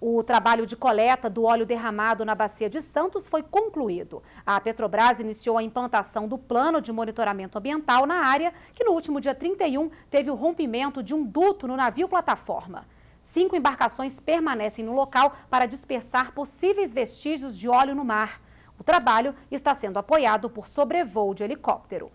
O trabalho de coleta do óleo derramado na Bacia de Santos foi concluído. A Petrobras iniciou a implantação do plano de monitoramento ambiental na área, que no último dia 31 teve o rompimento de um duto no navio plataforma. Cinco embarcações permanecem no local para dispersar possíveis vestígios de óleo no mar. O trabalho está sendo apoiado por sobrevoo de helicóptero.